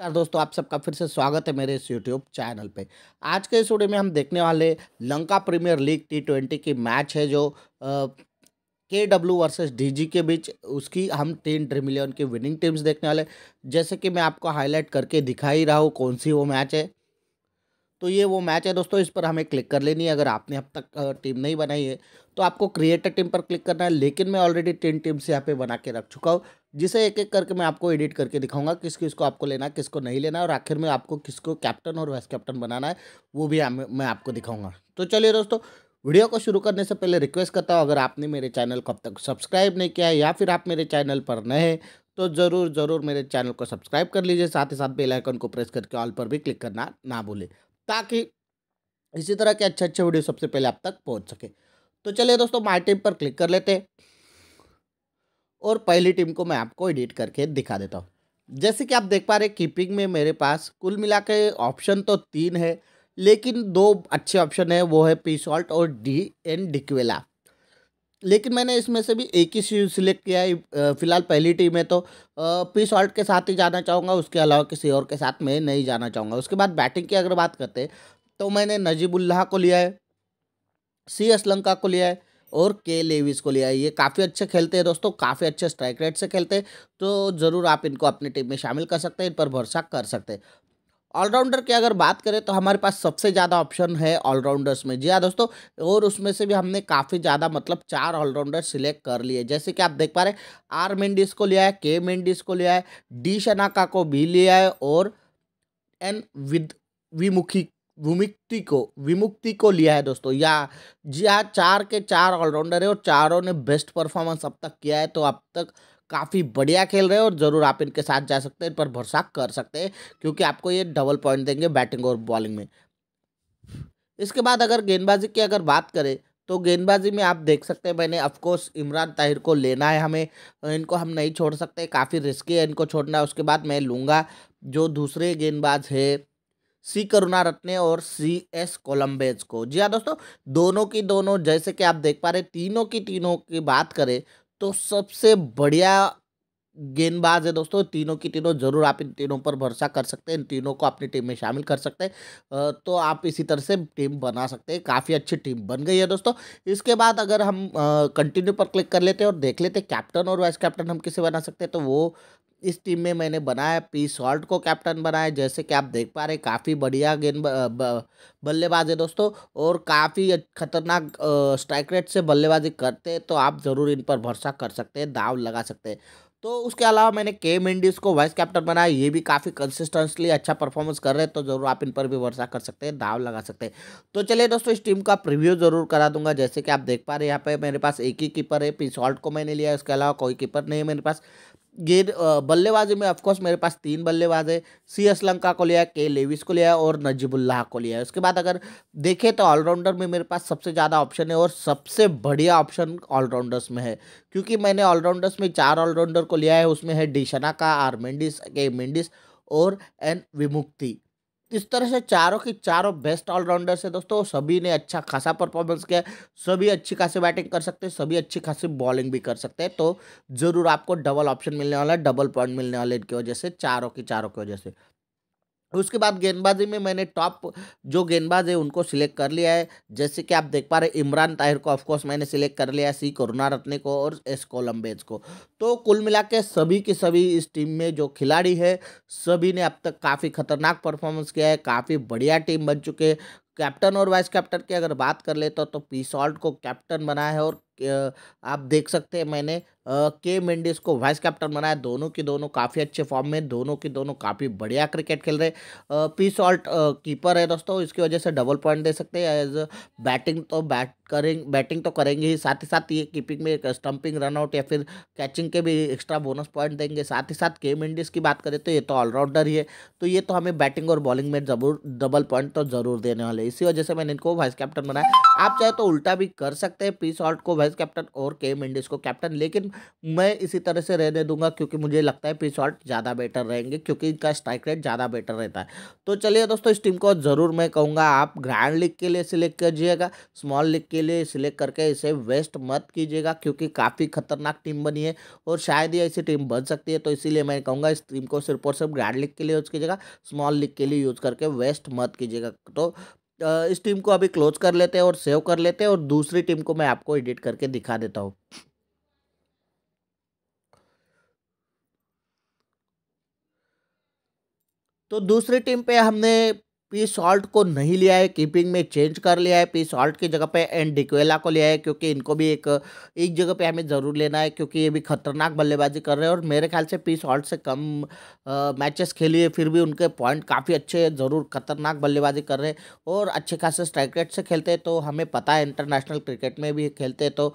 नमस्कार दोस्तों आप सबका फिर से स्वागत है मेरे इस यूट्यूब चैनल पे आज के इस वीडियो में हम देखने वाले Lanka premier league T twenty की मैच है जो के डब्ल्यू वर्सेज डी के बीच उसकी हम तीन ड्रीम इलेवन की विनिंग टीम्स देखने वाले जैसे कि मैं आपको हाईलाइट करके दिखा ही रहा हूँ कौन सी वो मैच है तो ये वो मैच है दोस्तों इस पर हमें क्लिक कर लेनी है अगर आपने अब तक टीम नहीं बनाई है तो आपको क्रिएटर टीम पर क्लिक करना है लेकिन मैं ऑलरेडी टेन टीम्स यहाँ पे बना के रख चुका हूँ जिसे एक एक करके मैं आपको एडिट करके दिखाऊंगा किस किस को आपको लेना है किसको नहीं लेना है और आखिर में आपको किसको कैप्टन और वाइस कैप्टन बनाना है वो भी मैं आपको दिखाऊंगा तो चलिए दोस्तों वीडियो को शुरू करने से पहले रिक्वेस्ट करता हूँ अगर आपने मेरे चैनल को अब तक सब्सक्राइब नहीं किया है या फिर आप मेरे चैनल पर नए हैं तो ज़रूर ज़रूर मेरे चैनल को सब्सक्राइब कर लीजिए साथ ही साथ बेल आइकन को प्रेस करके ऑल पर भी क्लिक करना ना भूलें ताकि इसी तरह के अच्छे अच्छे वीडियो सबसे पहले आप तक पहुँच सके तो चलिए दोस्तों माई टीम पर क्लिक कर लेते और पहली टीम को मैं आपको एडिट करके दिखा देता हूँ जैसे कि आप देख पा रहे कीपिंग में मेरे पास कुल मिला के ऑप्शन तो तीन है लेकिन दो अच्छे ऑप्शन है वो है पी सॉल्ट और डी एन डिक्वेला लेकिन मैंने इसमें से भी एक ही चीज़ सिलेक्ट किया है फिलहाल पहली टीम है तो पी सॉल्ट के साथ ही जाना चाहूँगा उसके अलावा किसी और के साथ मैं नहीं जाना चाहूँगा उसके बाद बैटिंग की अगर बात करते तो मैंने नजीबुल्लाह को लिया है सी एस लंका को लिया है और के लेविस को लिया है ये काफ़ी अच्छे खेलते हैं दोस्तों काफ़ी अच्छे स्ट्राइक रेट से खेलते हैं तो ज़रूर आप इनको अपनी टीम में शामिल कर सकते हैं इन पर भरोसा कर सकते हैं ऑलराउंडर की अगर बात करें तो हमारे पास सबसे ज़्यादा ऑप्शन है ऑलराउंडर्स में जी हाँ दोस्तों और उसमें से भी हमने काफ़ी ज़्यादा मतलब चार ऑलराउंडर सिलेक्ट कर लिए जैसे कि आप देख पा रहे आर मेंडिस को लिया है के मेंडिस को लिया है डी शनाका को भी लिया है और एन विद विमुखी विमुक्ति को विमुक्ति को लिया है दोस्तों या जहाँ चार के चार ऑलराउंडर है और चारों ने बेस्ट परफॉर्मेंस अब तक किया है तो अब तक काफ़ी बढ़िया खेल रहे हैं और ज़रूर आप इनके साथ जा सकते हैं इन पर भरोसा कर सकते हैं क्योंकि आपको ये डबल पॉइंट देंगे बैटिंग और बॉलिंग में इसके बाद अगर गेंदबाजी की अगर बात करें तो गेंदबाजी में आप देख सकते हैं मैंने अफकोर्स इमरान ताहिर को लेना है हमें इनको हम नहीं छोड़ सकते काफ़ी रिस्की है इनको छोड़ना है उसके बाद मैं लूँगा जो दूसरे गेंदबाज है सी करुणा रत्ने और सी एस कोलम्बेज को जी हाँ दोस्तों दोनों की दोनों जैसे कि आप देख पा रहे तीनों की तीनों की बात करें तो सबसे बढ़िया गेंदबाज है दोस्तों तीनों की तीनों जरूर आप इन तीनों पर भरोसा कर सकते हैं इन तीनों को अपनी टीम में शामिल कर सकते हैं तो आप इसी तरह से टीम बना सकते हैं काफ़ी अच्छी टीम बन गई है दोस्तों इसके बाद अगर हम कंटिन्यू पर क्लिक कर लेते हैं और देख लेते हैं कैप्टन और वाइस कैप्टन हम किसे बना सकते हैं तो वो इस टीम में मैंने बनाया पी सॉल्ट को कैप्टन बनाया जैसे कि आप देख पा रहे काफ़ी बढ़िया गेंद बल्लेबाज है दोस्तों और काफ़ी खतरनाक स्ट्राइक रेट से बल्लेबाजी करते हैं तो आप ज़रूर इन पर भरोसा कर सकते हैं दाव लगा सकते हैं तो उसके अलावा मैंने के मेंडिस को वाइस कैप्टन बनाया ये भी काफ़ी कंसिस्टेंसली अच्छा परफॉर्मेंस कर रहे हैं तो ज़रूर आप इन पर भी भरोसा कर सकते हैं दाव लगा सकते हैं तो चलिए दोस्तों इस टीम का प्रीव्यू ज़रूर करा दूंगा जैसे कि आप देख पा रहे हैं यहाँ पे मेरे पास एक ही कीपर है पी सॉल्ट को मैंने लिया उसके अलावा कोई कीपर नहीं है मेरे पास गेंद बल्लेबाजी में ऑफकोर्स मेरे पास तीन बल्लेबाज है सी एस लंका को लिया के लेविस को लिया और नजीबुल्लाह को लिया उसके बाद अगर देखें तो ऑलराउंडर में मेरे पास सबसे ज़्यादा ऑप्शन है और सबसे बढ़िया ऑप्शन ऑलराउंडर्स में है क्योंकि मैंने ऑलराउंडर्स में चार ऑलराउंडर को लिया है उसमें है डिशना का आर मेंडिस के मेंडिस और एन विमुक्ति इस तरह से चारों की चारों बेस्ट ऑलराउंडर्स है दोस्तों सभी ने अच्छा खासा परफॉर्मेंस किया सभी अच्छी खासी बैटिंग कर सकते हैं सभी अच्छी खासी बॉलिंग भी कर सकते हैं तो ज़रूर आपको डबल ऑप्शन मिलने वाला है डबल पॉइंट मिलने वाले इनकी वजह से चारों की चारों की वजह से उसके बाद गेंदबाजी में मैंने टॉप जो गेंदबाज है उनको सिलेक्ट कर लिया है जैसे कि आप देख पा रहे इमरान ताहिर को ऑफकोर्स मैंने सिलेक्ट कर लिया है सी करुणा रत्ने को और एस कोलम्बेज को तो कुल मिला के सभी के सभी इस टीम में जो खिलाड़ी है सभी ने अब तक काफ़ी खतरनाक परफॉर्मेंस किया है काफ़ी बढ़िया टीम बन चुके कैप्टन और वाइस कैप्टन की अगर बात कर लेता तो, तो पी सॉल्ट को कैप्टन बनाया है और आप देख सकते हैं मैंने के मेंडिस को वाइस कैप्टन बनाया दोनों के दोनों काफ़ी अच्छे फॉर्म में दोनों के दोनों काफ़ी बढ़िया क्रिकेट खेल रहे पी सॉल्ट कीपर है दोस्तों इसकी वजह से डबल पॉइंट दे सकते हैं एज बैटिंग तो बैट करें बैटिंग तो करेंगे ही साथ ही साथ ये कीपिंग में स्टंपिंग रनआउट या फिर कैचिंग के भी एक्स्ट्रा बोनस पॉइंट देंगे साथ ही साथ केम इंडीज की बात करें तो ये तो ऑलराउंडर ही है तो ये तो हमें बैटिंग और बॉलिंग में जरूर डबल पॉइंट तो जरूर देने वाले इसी वजह से मैंने इनको वाइस कैप्टन बनाया आप चाहे तो उल्टा भी कर सकते हैं पी सॉल्ट को वाइस कैप्टन और के इंडीज को कैप्टन लेकिन मैं इसी तरह से रहने दूंगा क्योंकि मुझे लगता है पी सॉल्ट ज़्यादा बेटर रहेंगे क्योंकि इनका स्ट्राइक रेट ज़्यादा बेटर रहता है तो चलिए दोस्तों इस टीम को ज़रूर मैं कहूँगा आप ग्रैंड लीग के लिए सिलेक्ट कीजिएगा स्मॉल लीग के लिए सिलेक्ट करके इसे वेस्ट मत कीजिएगा क्योंकि काफ़ी खतरनाक टीम बनी है और शायद ही ऐसी टीम बन सकती है तो इसीलिए मैं कहूँगा इस टीम को सिर्फ और सिर्फ ग्रैंड लीग के लिए यूज़ कीजिएगा स्मॉल लीग के लिए यूज़ करके वेस्ट मत कीजिएगा तो इस टीम को अभी क्लोज कर लेते हैं और सेव कर लेते हैं और दूसरी टीम को मैं आपको एडिट करके दिखा देता हूँ तो दूसरी टीम पे हमने पी सॉल्ट को नहीं लिया है कीपिंग में चेंज कर लिया है पी सॉल्ट की जगह पे एंड डिक्वेला को लिया है क्योंकि इनको भी एक एक जगह पे हमें ज़रूर लेना है क्योंकि ये भी खतरनाक बल्लेबाजी कर रहे हैं और मेरे ख्याल से पी सॉल्ट से कम मैचेस खेली है फिर भी उनके पॉइंट काफ़ी अच्छे ज़रूर खतरनाक बल्लेबाजी कर रहे हैं और अच्छे खासे स्ट्राइक रेट से खेलते हैं तो हमें पता है इंटरनेशनल क्रिकेट में भी खेलते हैं तो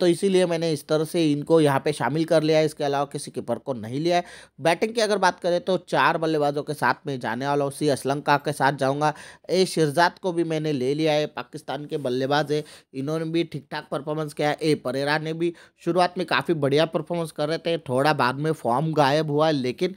तो इसीलिए मैंने इस तरह से इनको यहाँ पे शामिल कर लिया है इसके अलावा किसी कीपर को नहीं लिया है बैटिंग की अगर बात करें तो चार बल्लेबाजों के साथ में जाने वाला उसी असलंका के के साथ जाऊँगा ए शिरजात को भी मैंने ले लिया है पाकिस्तान के बल्लेबाज है इन्होंने भी ठीक ठाक परफॉर्मेंस किया ए परेरा ने भी शुरुआत में काफ़ी बढ़िया परफॉर्मेंस कर रहे थे थोड़ा बाद में फॉर्म गायब हुआ लेकिन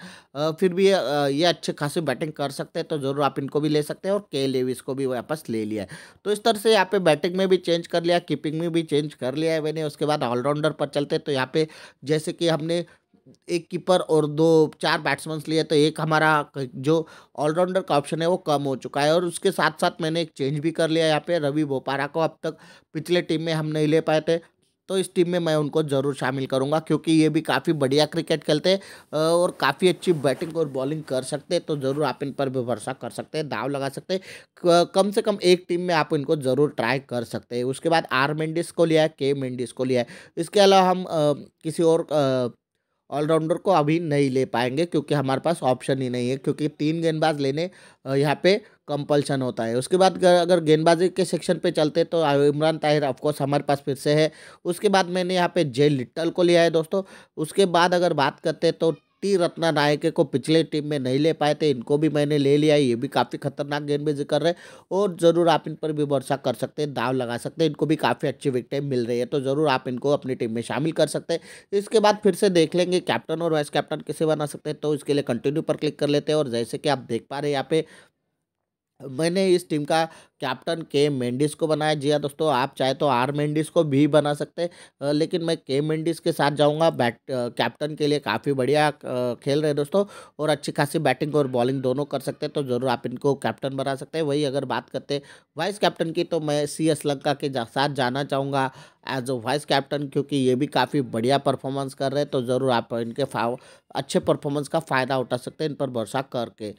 फिर भी ये अच्छे खासे बैटिंग कर सकते हैं तो ज़रूर आप इनको भी ले सकते हैं और के लेविस को भी वापस ले लिया है तो इस तरह से यहाँ पे बैटिंग में भी चेंज कर लिया कीपिंग में भी चेंज कर लिया है मैंने उसके बाद ऑलराउंडर पर चलते तो यहाँ पे जैसे कि हमने एक कीपर और दो चार बैट्समैन लिए तो एक हमारा जो ऑलराउंडर का ऑप्शन है वो कम हो चुका है और उसके साथ साथ मैंने एक चेंज भी कर लिया यहाँ पे रवि बोपारा को अब तक पिछले टीम में हम नहीं ले पाए थे तो इस टीम में मैं उनको ज़रूर शामिल करूंगा क्योंकि ये भी काफ़ी बढ़िया क्रिकेट खेलते हैं और काफ़ी अच्छी बैटिंग और बॉलिंग कर सकते हैं तो ज़रूर आप इन पर भी भरोसा कर सकते हैं दाव लगा सकते कम से कम एक टीम में आप इनको ज़रूर ट्राई कर सकते हैं उसके बाद आर मेंडिस को लिया है के मेंडिस को लिया है इसके अलावा हम आ, किसी और आ, ऑलराउंडर को अभी नहीं ले पाएंगे क्योंकि हमारे पास ऑप्शन ही नहीं है क्योंकि तीन गेंदबाज लेने यहाँ पे कंपल्शन होता है उसके बाद अगर गेंदबाजी के सेक्शन पे चलते तो इमरान ताहिर ऑफकोर्स हमारे पास फिर से है उसके बाद मैंने यहाँ पे जे लिट्टल को लिया है दोस्तों उसके बाद अगर बात करते तो टी रत्ना नायके को पिछले टीम में नहीं ले पाए थे इनको भी मैंने ले लिया ये भी काफ़ी खतरनाक गेंदबाजी कर रहे और ज़रूर आप इन पर भी भरोसा कर सकते हैं दाव लगा सकते हैं इनको भी काफ़ी अच्छी विकटें मिल रही है तो ज़रूर आप इनको अपनी टीम में शामिल कर सकते हैं इसके बाद फिर से देख लेंगे कैप्टन और वाइस कैप्टन किसे बना सकते हैं तो इसके लिए कंटिन्यू पर क्लिक कर लेते हैं और जैसे कि आप देख पा रहे हैं यहाँ पे मैंने इस टीम का कैप्टन के मेंडिस को बनाया जी हाँ दोस्तों आप चाहे तो आर मेंडिस को भी बना सकते लेकिन मैं के मेंडिस के साथ जाऊंगा बैट कैप्टन के लिए काफ़ी बढ़िया खेल रहे दोस्तों और अच्छी खासी बैटिंग और बॉलिंग दोनों कर सकते हैं तो ज़रूर आप इनको कैप्टन बना सकते हैं वही अगर बात करते वाइस कैप्टन की तो मैं सी एस लंका के जा साथ जाना चाहूँगा एज अ वाइस कैप्टन क्योंकि ये भी काफ़ी बढ़िया परफॉर्मेंस कर रहे हैं तो ज़रूर आप इनके अच्छे परफॉर्मेंस का फ़ायदा उठा सकते हैं इन पर भरोसा करके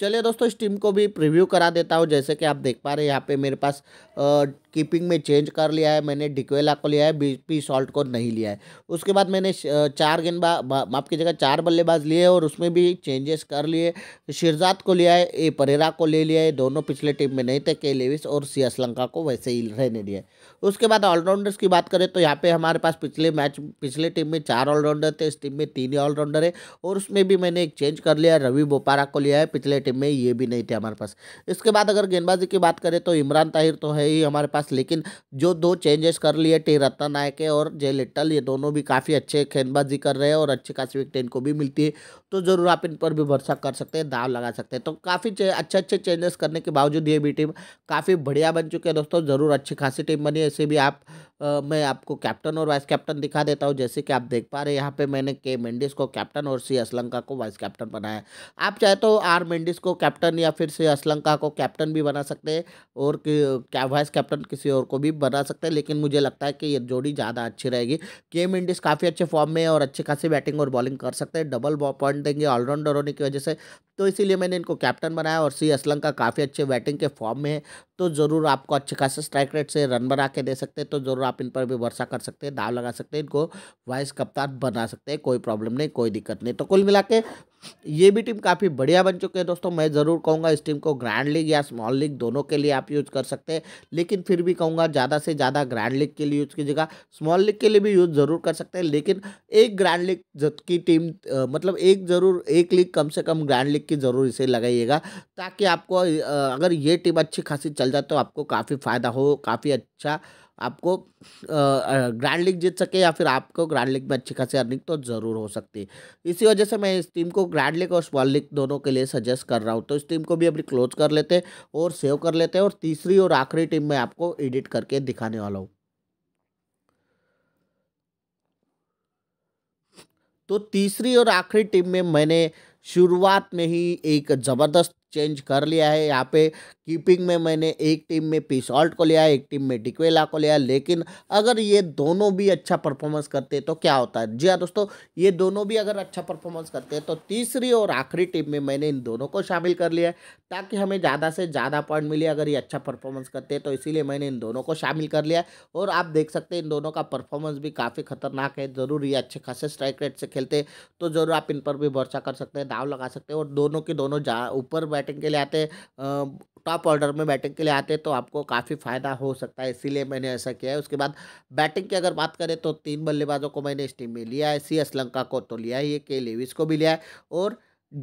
चलिए दोस्तों इस टीम को भी प्रीव्यू करा देता हूँ जैसे कि आप देख पा रहे हैं यहाँ पे मेरे पास आ, कीपिंग में चेंज कर लिया है मैंने डिक्वेला को लिया है बीपी सॉल्ट को नहीं लिया है उसके बाद मैंने चार गेंदबाज माप की जगह चार बल्लेबाज लिए और उसमें भी चेंजेस कर लिए शिरजात को लिया है ए परेरा को ले लिया है दोनों पिछले टीम में नहीं थे के लेविस और सी लंका को वैसे ही रहने दिया है उसके बाद ऑलराउंडर्स की बात करें तो यहाँ पर हमारे पास पिछले मैच पिछले टीम में चार ऑलराउंडर थे इस टीम में तीन ही ऑलराउंडर है और उसमें भी मैंने एक चेंज कर लिया रवि बोपारा को लिया है पिछले टीम में ये भी नहीं थे हमारे पास इसके बाद अगर गेंदबाजी की बात करें तो इमरान ताहिर तो है ही हमारे पास लेकिन जो दो चेंजेस कर लिए टी रत्न नायके और जय लिट्टल ये दोनों भी काफ़ी अच्छे गेंदबाजी कर रहे हैं और अच्छी खासी विकटें इनको भी मिलती है तो ज़रूर आप इन पर भी भरोसा कर सकते हैं दाव लगा सकते हैं तो काफ़ी अच्छे अच्छे चेंजेस करने के बावजूद ये भी टीम काफ़ी बढ़िया बन चुकी है दोस्तों ज़रूर अच्छी खासी टीम बनी है ऐसे भी आप आ, मैं आपको कैप्टन और वाइस कैप्टन दिखा देता हूँ जैसे कि आप देख पा रहे हैं यहाँ पे मैंने के मेंडिस को कैप्टन और सी असलंका को वाइस कैप्टन बनाया आप चाहे तो आर मेंडिस को कैप्टन या फिर सी असलंका को कैप्टन भी बना सकते हैं और क्या वाइस कैप्टन किसी और को भी बना सकते हैं लेकिन मुझे लगता है कि ये जोड़ी ज़्यादा अच्छी रहेगी के मेंडिस काफ़ी अच्छे फॉर्म में और अच्छी खासी बैटिंग और बॉलिंग कर सकते हैं डबल पॉइंट देंगे ऑलराउंडर होने की वजह से तो इसीलिए मैंने इनको कैप्टन बनाया और सी असलंका काफ़ी अच्छे बैटिंग के फॉर्म में है तो ज़रूर आपको अच्छे खासे स्ट्राइक रेट से रन बना के दे सकते हैं तो ज़रूर आप इन पर भी भरोसा कर सकते हैं दाव लगा सकते हैं इनको वाइस कप्तान बना सकते हैं कोई प्रॉब्लम नहीं कोई दिक्कत नहीं तो कुल मिला के ये भी टीम काफ़ी बढ़िया बन चुकी है दोस्तों मैं ज़रूर कहूँगा इस टीम को ग्रैंड लीग या स्मॉल लीग दोनों के लिए आप यूज़ कर सकते हैं लेकिन फिर भी कहूँगा ज़्यादा से ज़्यादा ग्रैंड लीग के लिए यूज़ कीजिएगा स्मॉल लीग के लिए भी यूज़ ज़रूर कर सकते हैं लेकिन एक ग्रैंड लीग की टीम मतलब एक ज़रूर एक लीग कम से कम ग्रैंड लीग की ज़रूर इसे लगाइएगा ताकि आपको अगर ये टीम अच्छी खासी चल जाए तो आपको काफ़ी फ़ायदा हो काफ़ी अच्छा आपको ग्रैंड लीग जीत सके या फिर आपको ग्रैंड लीग में अच्छी खासी अर्निंग तो ज़रूर हो सकती है इसी वजह से मैं इस टीम को ग्रैंड लीग और स्मॉल लीग दोनों के लिए सजेस्ट कर रहा हूँ तो इस टीम को भी अपनी क्लोज कर लेते हैं और सेव कर लेते हैं और तीसरी और आखिरी टीम में आपको एडिट करके दिखाने वाला हूँ तो तीसरी और आखिरी टीम में मैंने शुरुआत में ही एक ज़बरदस्त चेंज कर लिया है यहाँ पे कीपिंग में मैंने एक टीम में पी सॉल्ट को लिया एक टीम में डिक्वेला को लिया लेकिन अगर ये दोनों भी अच्छा परफॉर्मेंस करते तो क्या होता है जी हाँ दोस्तों ये दोनों भी अगर अच्छा परफॉर्मेंस करते तो तीसरी और आखिरी टीम में मैंने इन दोनों को शामिल कर लिया ताकि हमें ज़्यादा से ज़्यादा पॉइंट मिले अगर ये अच्छा परफॉर्मेंस करते तो इसीलिए मैंने इन दोनों को शामिल कर लिया और आप देख सकते हैं इन दोनों का परफॉर्मेंस भी काफ़ी खतरनाक है ज़रूर ये अच्छे खासे स्ट्राइक रेट से खेलते तो ज़रूर आप इन पर भी भरोसा कर सकते हैं दाव लगा सकते हैं और दोनों के दोनों ऊपर बैठ बैटिंग के लिए आते टॉप ऑर्डर में बैटिंग के लिए आते तो आपको काफ़ी फ़ायदा हो सकता है इसीलिए मैंने ऐसा किया है उसके बाद बैटिंग की अगर बात करें तो तीन बल्लेबाजों को मैंने इस टीम में लिया है सी एस लंका को तो लिया ही है के लेविस को भी लिया है और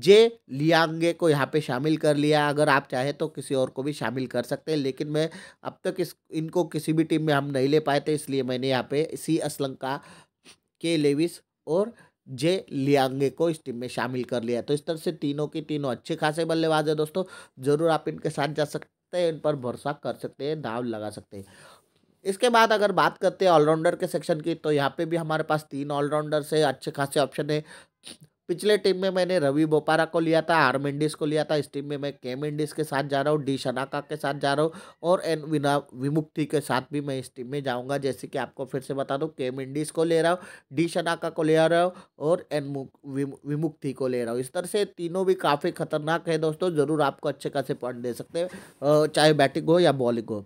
जे लियांगे को यहाँ पे शामिल कर लिया अगर आप चाहे तो किसी और को भी शामिल कर सकते हैं लेकिन मैं अब तक इस इनको किसी भी टीम में हम नहीं ले पाए थे इसलिए मैंने यहाँ पे सी असलंका के लेविस और जे लियांगे को इस टीम में शामिल कर लिया तो इस तरह से तीनों की तीनों अच्छे खासे बल्लेबाज है दोस्तों ज़रूर आप इनके साथ जा सकते हैं इन पर भरोसा कर सकते हैं दाव लगा सकते हैं इसके बाद अगर बात करते हैं ऑलराउंडर के सेक्शन की तो यहाँ पे भी हमारे पास तीन ऑलराउंडर से अच्छे खासे ऑप्शन है पिछले टीम में मैंने रवि बोपारा को लिया था आर्म इंडिस को लिया था इस टीम में मैं केम इंडिस के साथ जा रहा हूँ डी शनाका के साथ जा रहा हूँ और एन विना विमुक्ति के साथ भी मैं इस टीम में जाऊँगा जैसे कि आपको फिर से बता दूँ केम इंडिस को ले रहा हूँ डी शनाका को ले रहा हूँ और एन विमुक्ति को ले रहा हूँ इस तरह से तीनों भी काफ़ी खतरनाक है दोस्तों ज़रूर आपको अच्छे खासे पॉइंट दे सकते हैं चाहे बैटिंग हो या बॉलिंग हो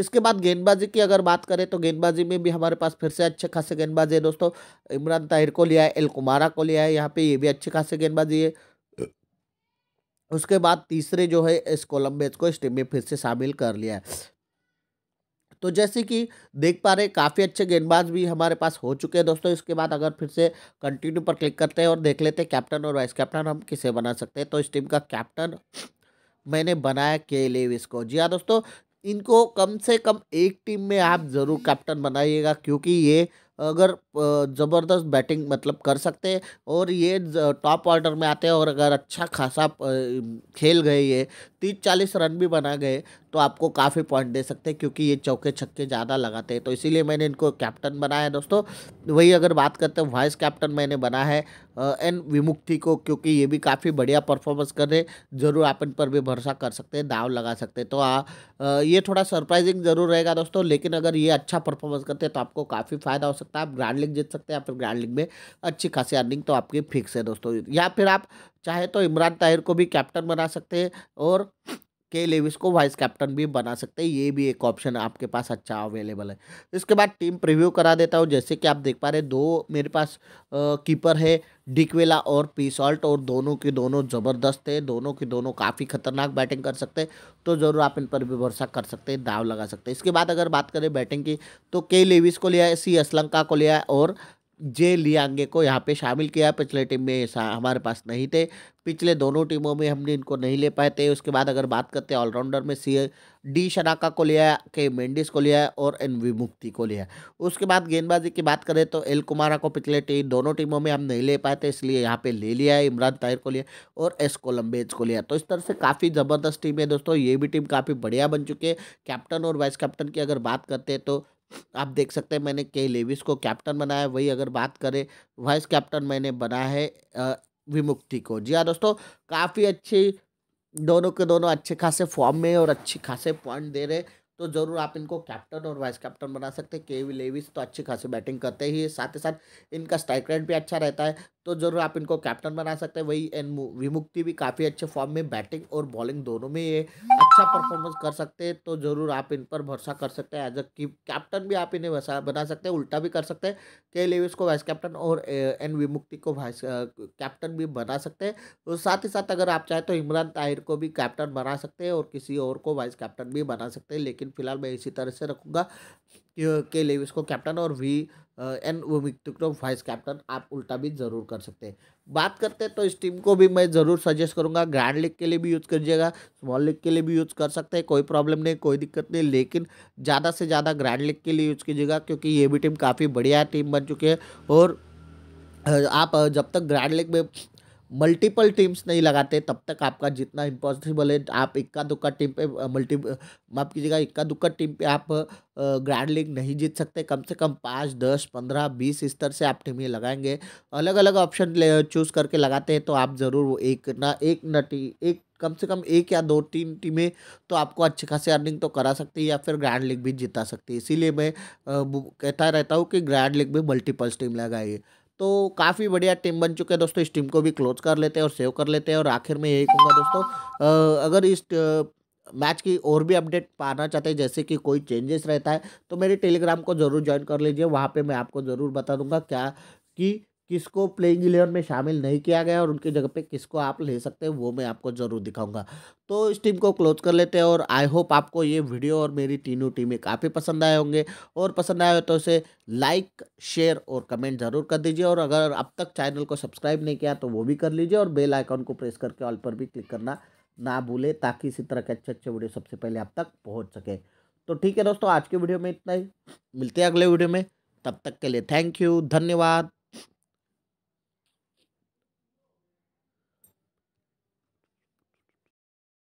इसके बाद गेंदबाजी की अगर बात करें तो गेंदबाजी में भी हमारे पास फिर से अच्छे खासे गेंदबाजी है दोस्तों इमरान ताहिर को लिया है एल कुमारा को लिया है यहाँ पे ये भी अच्छे खासे गेंदबाजी है उसके बाद तीसरे जो है इस कोलम्बेज को इस टीम में फिर से शामिल कर लिया है तो जैसे कि देख पा रहे काफ़ी अच्छे गेंदबाज भी हमारे पास हो चुके हैं दोस्तों इसके बाद अगर फिर से कंटिन्यू पर क्लिक करते हैं और देख लेते हैं कैप्टन और वाइस कैप्टन हम किसे बना सकते हैं तो इस टीम का कैप्टन मैंने बनाया के लेविस को जी हाँ दोस्तों इनको कम से कम एक टीम में आप ज़रूर कैप्टन बनाइएगा क्योंकि ये अगर ज़बरदस्त बैटिंग मतलब कर सकते हैं और ये टॉप ऑर्डर में आते हैं और अगर अच्छा खासा खेल गए ये तीस चालीस रन भी बना गए तो आपको काफ़ी पॉइंट दे सकते हैं क्योंकि ये चौके छक्के ज़्यादा लगाते हैं तो इसीलिए मैंने इनको कैप्टन बनाया है दोस्तों वही अगर बात करते हैं वाइस कैप्टन मैंने बना है एन विमुक्ति को क्योंकि ये भी काफ़ी बढ़िया परफॉर्मेंस कर रहे ज़रूर आप इन पर भी भरोसा कर सकते हैं दाव लगा सकते हैं तो आ, ये थोड़ा सरप्राइजिंग ज़रूर रहेगा दोस्तों लेकिन अगर ये अच्छा परफॉर्मेंस करते हैं तो आपको काफ़ी फ़ायदा हो सकता है आप ग्रैंड लीग जीत सकते हैं या फिर ग्रैंड लीग में अच्छी खासी अर्निंग तो आपकी फिक्स है दोस्तों या फिर आप चाहे तो इमरान ताहिर को भी कैप्टन बना सकते हैं और के लेविस को वाइस कैप्टन भी बना सकते हैं ये भी एक ऑप्शन आपके पास अच्छा अवेलेबल है इसके बाद टीम प्रीव्यू करा देता हूँ जैसे कि आप देख पा रहे दो मेरे पास कीपर है डिकवेला और पी सॉल्ट और दोनों के दोनों ज़बरदस्त है दोनों के दोनों काफ़ी खतरनाक बैटिंग कर सकते हैं तो ज़रूर आप इन पर भी भरोसा कर सकते हैं दाव लगा सकते हैं इसके बाद अगर बात करें बैटिंग की तो के लेविस को लिया है सी असलंका को लिया है और जे लियांगे को यहाँ पे शामिल किया पिछले टीम में हमारे पास नहीं थे पिछले दोनों टीमों में हमने इनको नहीं ले पाए थे उसके बाद अगर बात करते हैं ऑलराउंडर में सी डी शनाका को लिया के मेंडिस को लिया और एन वी मुक्ति को लिया उसके बाद गेंदबाजी की बात करें तो एल कुमारा को पिछले टीम दोनों टीमों में हम नहीं ले पाए थे इसलिए यहाँ पर ले लिया है इमरान ताहिर को लिया और एस कोलम्बेज को लिया तो इस तरह से काफ़ी ज़बरदस्त टीम है दोस्तों ये भी टीम काफ़ी बढ़िया बन चुकी है कैप्टन और वाइस कैप्टन की अगर बात करते हैं तो आप देख सकते हैं मैंने के लेविस को कैप्टन बनाया वही अगर बात करें वाइस कैप्टन मैंने बना है विमुक्ति को जी हाँ दोस्तों काफ़ी अच्छी दोनों के दोनों अच्छे खासे फॉर्म में और अच्छे खासे पॉइंट दे रहे तो ज़रूर आप इनको कैप्टन और वाइस कैप्टन बना सकते हैं के वी लेविस तो अच्छी खासी बैटिंग करते ही साथ ही साथ इनका स्ट्राइक रेट भी अच्छा रहता है तो ज़रूर आप इनको कैप्टन बना सकते हैं वही एन विमुक्ति भी काफ़ी अच्छे फॉर्म में बैटिंग और बॉलिंग दोनों में ये अच्छा परफॉर्मेंस कर सकते हैं तो ज़रूर आप इन पर भरोसा कर सकते हैं एज अ कैप्टन भी आप इन्हें वैसा बना सकते हैं उल्टा भी कर सकते हैं के लेविस को वाइस कैप्टन और एन विमुक्ति को वाइस कैप्टन भी बना सकते हैं और तो साथ ही साथ अगर आप चाहें तो इमरान ताहिर को भी कैप्टन बना सकते हैं और किसी और को वाइस कैप्टन भी बना सकते हैं लेकिन फिलहाल मैं इसी तरह से रखूँगा के लेविस को कैप्टन और वी एन विक्टिक वाइस कैप्टन आप उल्टा भी ज़रूर कर सकते हैं बात करते हैं तो इस टीम को भी मैं ज़रूर सजेस्ट करूंगा ग्रैंड लीग के लिए भी यूज़ करिएगा स्मॉल लीग के लिए भी यूज़ कर सकते हैं कोई प्रॉब्लम नहीं कोई दिक्कत नहीं लेकिन ज़्यादा से ज़्यादा ग्रैंड लीग के लिए यूज़ कीजिएगा क्योंकि ये भी टीम काफ़ी बढ़िया टीम बन चुकी है और आप जब तक ग्रैंड लीग में मल्टीपल टीम्स नहीं लगाते तब तक आपका जितना इम्पॉसिबल है आप इक्का दुक्का टीम पे मल्टी माफ कीजिएगा इक्का दुक्का टीम पे आप ग्रैंड लीग नहीं जीत सकते कम से कम पाँच दस पंद्रह बीस स्तर से आप टीमें लगाएंगे अलग अलग ऑप्शन चूज़ करके लगाते हैं तो आप ज़रूर वो एक ना एक ना टी एक कम से कम एक या दो तीन टीमें तो आपको अच्छी खासे अर्निंग तो करा सकती है या फिर ग्रैंड लीग भी जिता सकती है इसीलिए मैं कहता रहता हूँ कि ग्रैंड लीग में मल्टीपल्स टीम लगाइए तो काफ़ी बढ़िया टीम बन चुके हैं दोस्तों इस टीम को भी क्लोज कर लेते हैं और सेव कर लेते हैं और आखिर में यही कहूँगा दोस्तों अगर इस मैच की और भी अपडेट पाना चाहते हैं जैसे कि कोई चेंजेस रहता है तो मेरे टेलीग्राम को ज़रूर ज्वाइन कर लीजिए वहाँ पे मैं आपको ज़रूर बता दूंगा क्या कि किसको प्लेइंग इलेवन में शामिल नहीं किया गया और उनकी जगह पे किसको आप ले सकते हैं वो मैं आपको ज़रूर दिखाऊंगा तो इस टीम को क्लोज कर लेते हैं और आई होप आपको ये वीडियो और मेरी तीनों टीमें काफ़ी पसंद आए होंगे और पसंद आए हो तो उसे लाइक शेयर और कमेंट ज़रूर कर दीजिए और अगर अब तक चैनल को सब्सक्राइब नहीं किया तो वो भी कर लीजिए और बेल आइकॉन को प्रेस करके ऑल पर भी क्लिक करना ना भूलें ताकि इसी तरह के अच्छे अच्छे वीडियो सबसे पहले आप तक पहुँच सके तो ठीक है दोस्तों आज के वीडियो में इतना ही मिलते हैं अगले वीडियो में तब तक के लिए थैंक यू धन्यवाद